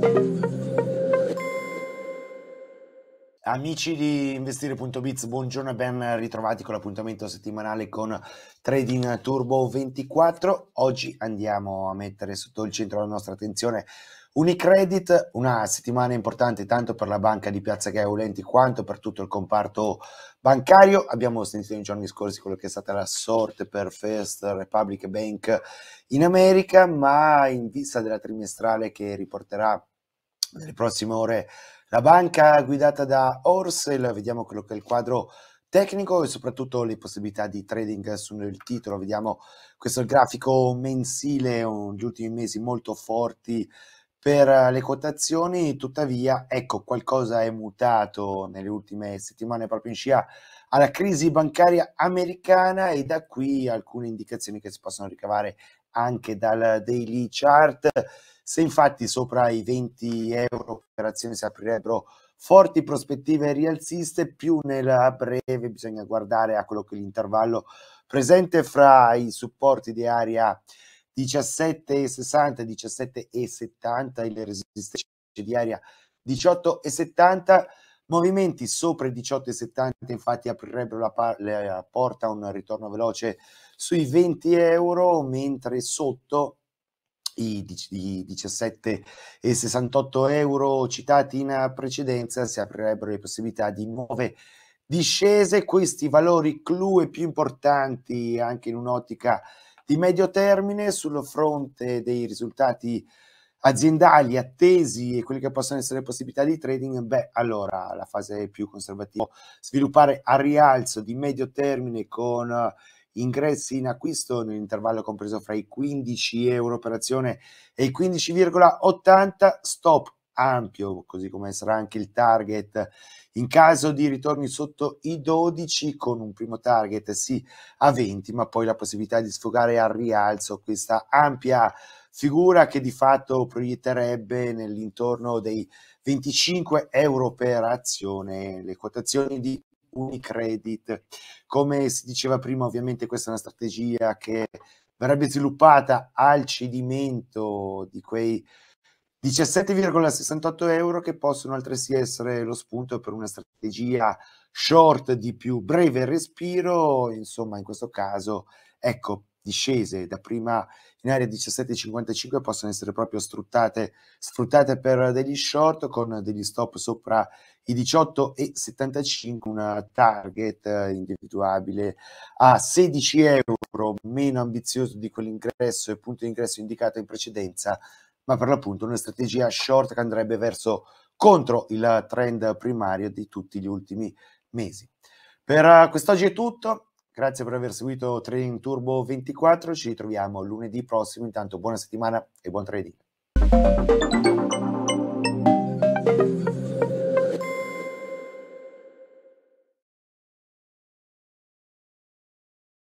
thank you Amici di investire.biz, buongiorno e ben ritrovati con l'appuntamento settimanale con Trading Turbo 24. Oggi andiamo a mettere sotto il centro della nostra attenzione Unicredit, una settimana importante tanto per la banca di Piazza Gaiolenti quanto per tutto il comparto bancario. Abbiamo sentito nei giorni scorsi quello che è stata la sorte per First Republic Bank in America, ma in vista della trimestrale che riporterà nelle prossime ore la banca guidata da Orsel, vediamo quello che è il quadro tecnico e soprattutto le possibilità di trading sul titolo. Vediamo questo grafico mensile, gli ultimi mesi molto forti per le quotazioni, tuttavia ecco qualcosa è mutato nelle ultime settimane proprio in scia alla crisi bancaria americana e da qui alcune indicazioni che si possono ricavare anche dal daily chart. Se infatti sopra i 20 euro per azione si aprirebbero forti prospettive rialziste, più nella breve bisogna guardare a quello che è l'intervallo presente fra i supporti di area 17,60 17,70 e le resistenze di area 18,70 Movimenti sopra i 18,70 infatti aprirebbero la, la porta a un ritorno veloce sui 20 euro, mentre sotto i, i 17,68 euro citati in precedenza si aprirebbero le possibilità di nuove discese. Questi valori clou più importanti anche in un'ottica di medio termine sul fronte dei risultati aziendali attesi e quelle che possono essere le possibilità di trading, beh, allora la fase più conservativa, sviluppare a rialzo di medio termine con ingressi in acquisto nell'intervallo compreso fra i 15 euro per azione e i 15,80, stop ampio, così come sarà anche il target. In caso di ritorni sotto i 12 con un primo target sì a 20, ma poi la possibilità di sfogare al rialzo questa ampia figura che di fatto proietterebbe nell'intorno dei 25 euro per azione le quotazioni di Unicredit. Come si diceva prima, ovviamente questa è una strategia che verrebbe sviluppata al cedimento di quei 17,68 euro che possono altresì essere lo spunto per una strategia short di più breve respiro, insomma in questo caso ecco discese da prima in area 17,55 possono essere proprio sfruttate, sfruttate per degli short con degli stop sopra i 18,75 una target individuabile a 16 euro meno ambizioso di quell'ingresso e punto di ingresso indicato in precedenza ma per l'appunto una strategia short che andrebbe verso contro il trend primario di tutti gli ultimi mesi. Per eh, quest'oggi è tutto, grazie per aver seguito Trading Turbo 24, ci ritroviamo lunedì prossimo, intanto buona settimana e buon trading.